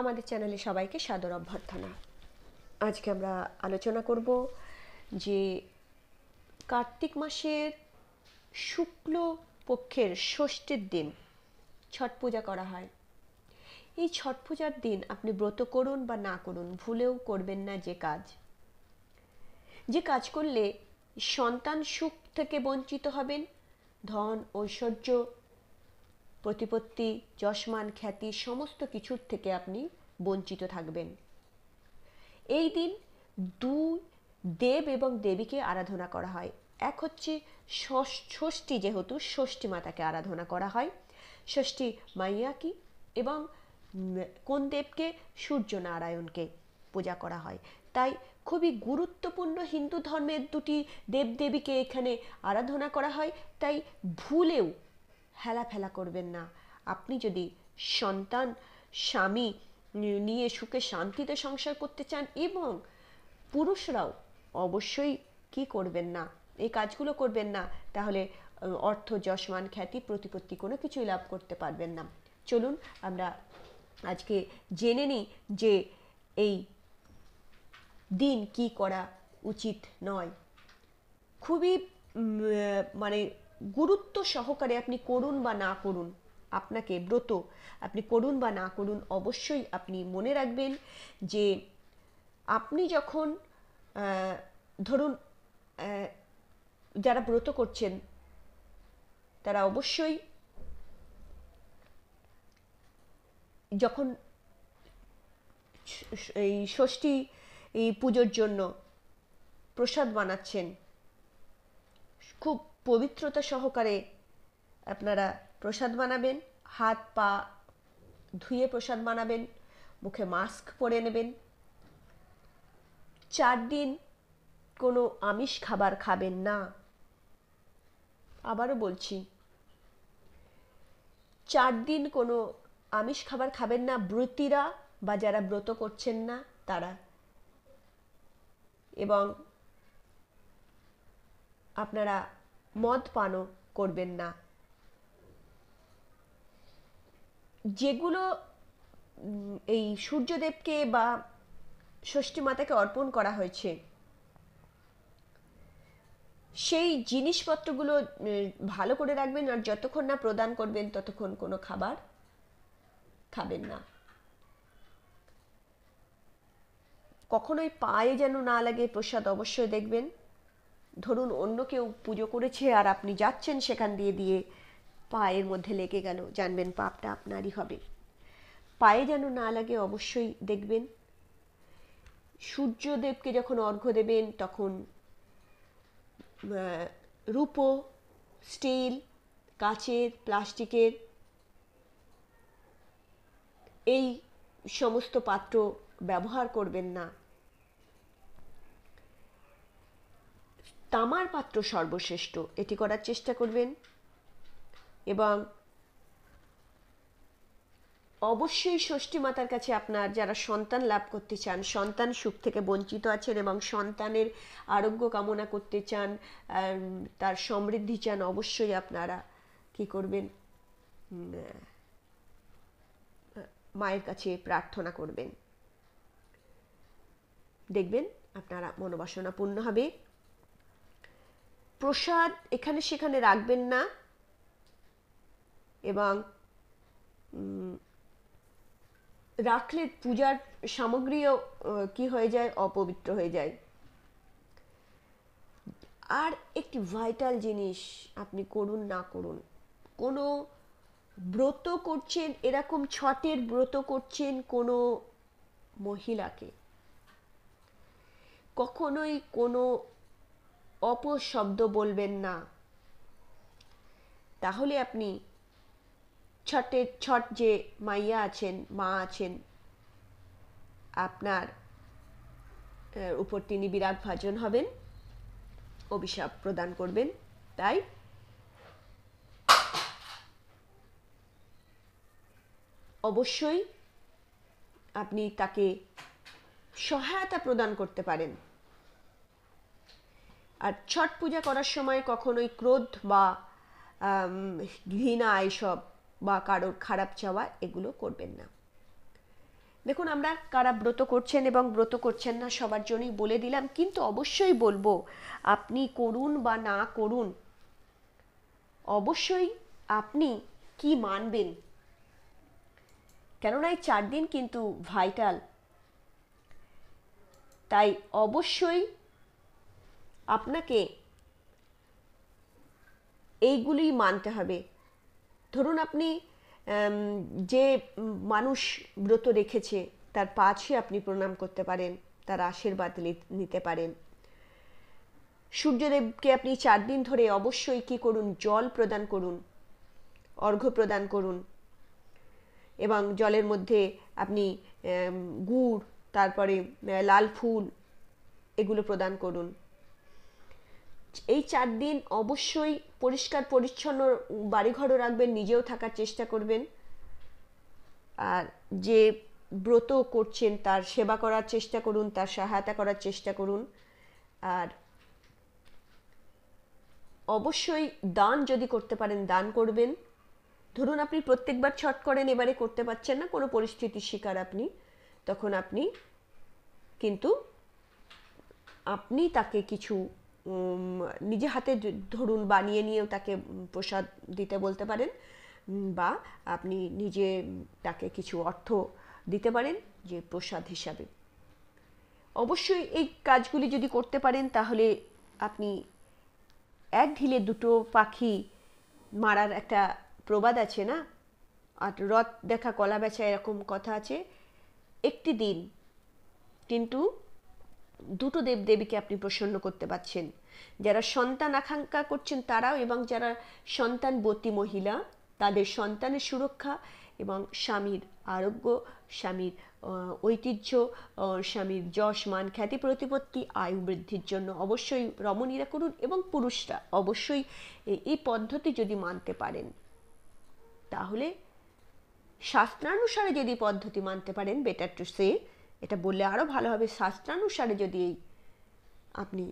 আমাদের চ্যানেলে সবাইকে সাদর অভ্যর্থনা আজকে আমরা আলোচনা করব যে কার্তিক মাসের শুক্ল পক্ষের ষষ্ঠীর দিন ছট পূজা করা হয় এই ছট পূজার দিন আপনি ব্রত করুন বা না করুন ভুলেও করবেন না যে কাজ যে কাজ করলে সন্তান সুখ থেকে বঞ্চিত হবেন ধন ঐশ্বর্য প্রতিপত্তি যশমান খ্যাতি সমস্ত কিছুর থেকে আপনি বঞ্চিত থাকবেন এই দিন দুই দেব এবং দেবীকে আরাধনা করা হয় এক হচ্ছে ষষ্ঠী যেহেতু ষষ্ঠী মাতাকে আরাধনা করা হয় ষষ্ঠী মাইয়াকি এবং কোন দেবকে সূর্য নারায়ণকে পূজা করা হয় তাই খুবই গুরুত্বপূর্ণ হিন্দু ধর্মের দুটি দেবদেবীকে এখানে আরাধনা করা হয় তাই ভুলেও ফেলা করবেন না আপনি যদি সন্তান স্বামী নিয়ে সুখে শান্তিতে সংসার করতে চান এবং পুরুষরাও অবশ্যই কি করবেন না এই কাজগুলো করবেন না তাহলে অর্থ যশমান খ্যাতি প্রতিপত্তি কোনো কিছুই লাভ করতে পারবেন না চলুন আমরা আজকে জেনে নিই যে এই দিন কি করা উচিত নয় খুবই মানে গুরুত্ব সহকারে আপনি করুন বা না করুন আপনাকে ব্রত আপনি করুন বা না করুন অবশ্যই আপনি মনে রাখবেন যে আপনি যখন ধরুন যারা ব্রত করছেন তারা অবশ্যই যখন এই ষষ্ঠী এই পুজোর জন্য প্রসাদ বানাচ্ছেন খুব পবিত্রতা সহকারে আপনারা প্রসাদ বানাবেন হাত পা ধুয়ে প্রসাদ বানাবেন মুখে মাস্ক পরে নেবেন চার দিন কোনো আমিষ খাবার খাবেন না আবারও বলছি চার দিন কোনো আমিষ খাবার খাবেন না ব্রতীরা বা যারা ব্রত করছেন না তারা এবং আপনারা মদ পানও করবেন না যেগুলো এই সূর্যদেবকে বা ষষ্ঠী মাতাকে অর্পণ করা হয়েছে সেই জিনিসপত্রগুলো ভালো করে রাখবেন আর যতক্ষণ না প্রদান করবেন ততক্ষণ কোনো খাবার খাবেন না কখনোই পায়ে যেন না লাগে প্রসাদ অবশ্যই দেখবেন ধরুন অন্য কেউ পুজো করেছে আর আপনি যাচ্ছেন সেখান দিয়ে দিয়ে পায়ের মধ্যে লেগে গেল জানবেন পাপটা আপনারই হবে পায়ে যেন না লাগে অবশ্যই দেখবেন সূর্যদেবকে যখন অর্ঘ্য দেবেন তখন রূপো স্টিল কাচের প্লাস্টিকের এই সমস্ত পাত্র ব্যবহার করবেন না তামার পাত্র সর্বশ্রেষ্ঠ এটি করার চেষ্টা করবেন এবং অবশ্যই ষষ্ঠী মাতার কাছে আপনার যারা সন্তান লাভ করতে চান সন্তান সুখ থেকে বঞ্চিত আছেন এবং সন্তানের আরোগ্য কামনা করতে চান তার সমৃদ্ধি চান অবশ্যই আপনারা কি করবেন মায়ের কাছে প্রার্থনা করবেন দেখবেন আপনারা মনোবাসনা পূর্ণ হবে প্রসাদ এখানে সেখানে রাখবেন না এবং রাখলে পূজার সামগ্রীও কি হয়ে যায় অপবিত্র হয়ে যায় আর একটি ভাইটাল জিনিস আপনি করুন না করুন কোনো ব্রত করছেন এরকম ছটের ব্রত করছেন কোনো মহিলাকে কখনোই কোনো অপশব্দ বলবেন না তাহলে আপনি ছটের ছট যে মাইয়া আছেন মা আছেন আপনার উপর তিনি বিরাট ভাজন হবেন অভিশাপ প্রদান করবেন তাই অবশ্যই আপনি তাকে সহায়তা প্রদান করতে পারেন আর ছট পূজা করার সময় কখনোই ক্রোধ বা ঘৃণা এসব বা কারোর খারাপ চাওয়া এগুলো করবেন না দেখুন আমরা কারা ব্রত করছেন এবং ব্রত করছেন না সবার জন্যই বলে দিলাম কিন্তু অবশ্যই বলবো আপনি করুন বা না করুন অবশ্যই আপনি কি মানবেন কেননা এই চার দিন কিন্তু ভাইটাল তাই অবশ্যই আপনাকে এইগুলি মানতে হবে ধরুন আপনি যে মানুষ ব্রত রেখেছে তার পাছে আপনি প্রণাম করতে পারেন তার আশীর্বাদ নিতে পারেন সূর্যদেবকে আপনি চার দিন ধরে অবশ্যই কি করুন জল প্রদান করুন অর্ঘ্য প্রদান করুন এবং জলের মধ্যে আপনি গুড় তারপরে লাল ফুল এগুলো প্রদান করুন এই চার দিন অবশ্যই পরিষ্কার পরিচ্ছন্ন বাড়িঘরও রাখবেন নিজেও থাকার চেষ্টা করবেন আর যে ব্রত করছেন তার সেবা করার চেষ্টা করুন তার সহায়তা করার চেষ্টা করুন আর অবশ্যই দান যদি করতে পারেন দান করবেন ধরুন আপনি প্রত্যেকবার ছট করেন এবারে করতে পারছেন না কোনো পরিস্থিতির শিকার আপনি তখন আপনি কিন্তু আপনি তাকে কিছু নিজে হাতে ধরুন বানিয়ে নিয়েও তাকে প্রসাদ দিতে বলতে পারেন বা আপনি নিজে তাকে কিছু অর্থ দিতে পারেন যে প্রসাদ হিসাবে অবশ্যই এই কাজগুলি যদি করতে পারেন তাহলে আপনি এক ঢিলে দুটো পাখি মারার একটা প্রবাদ আছে না আর রথ দেখা কলা বেচা এরকম কথা আছে একটি দিন কিন্তু দুটো দেবদেবীকে আপনি প্রসন্ন করতে পারছেন যারা সন্তান আকাঙ্ক্ষা করছেন তারাও এবং যারা সন্তানবতী মহিলা তাদের সন্তানের সুরক্ষা এবং স্বামীর আরোগ্য স্বামীর ঐতিহ্য স্বামীর যশ মান খ্যাতি প্রতিপত্তি আয়ু বৃদ্ধির জন্য অবশ্যই রমণীরা করুন এবং পুরুষরা অবশ্যই এই পদ্ধতি যদি মানতে পারেন তাহলে শাস্ত্রানুসারে যদি পদ্ধতি মানতে পারেন বেটার টু সে এটা বললে আরও ভালো হবে শাস্ত্রানুসারে যদি এই আপনি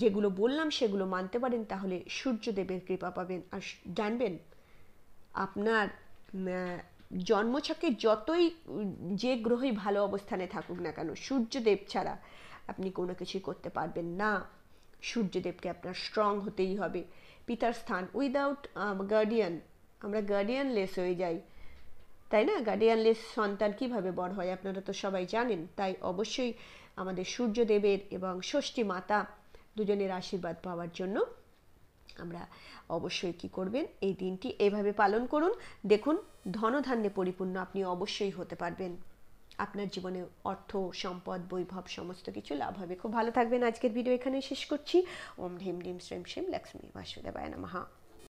যেগুলো বললাম সেগুলো মানতে পারেন তাহলে সূর্যদেবের কৃপা পাবেন আর জানবেন আপনার জন্মছকে যতই যে গ্রহই ভালো অবস্থানে থাকুক না কেন সূর্যদেব ছাড়া আপনি কোনো কিছুই করতে পারবেন না সূর্যদেবকে আপনার স্ট্রং হতেই হবে পিতার স্থান উইদাউট গার্ডিয়ান আমরা গার্ডিয়ানলেস হয়ে যাই তাই না গার্ডিয়ানলেস সন্তান কিভাবে বড় হয় আপনারা তো সবাই জানেন তাই অবশ্যই আমাদের সূর্যদেবের এবং ষষ্ঠী মাতা দুজনের আশীর্বাদ পাওয়ার জন্য আমরা অবশ্যই কি করবেন এই দিনটি এভাবে পালন করুন দেখুন ধনধান্যে পরিপূর্ণ আপনি অবশ্যই হতে পারবেন আপনার জীবনে অর্থ সম্পদ বৈভব সমস্ত কিছু লাভ হবে খুব ভালো থাকবেন আজকের ভিডিও এখানে শেষ করছি ওম ভীম ডিম শ্রেম শ্রেম লক্ষ্মী বাসুদেবায় নমহা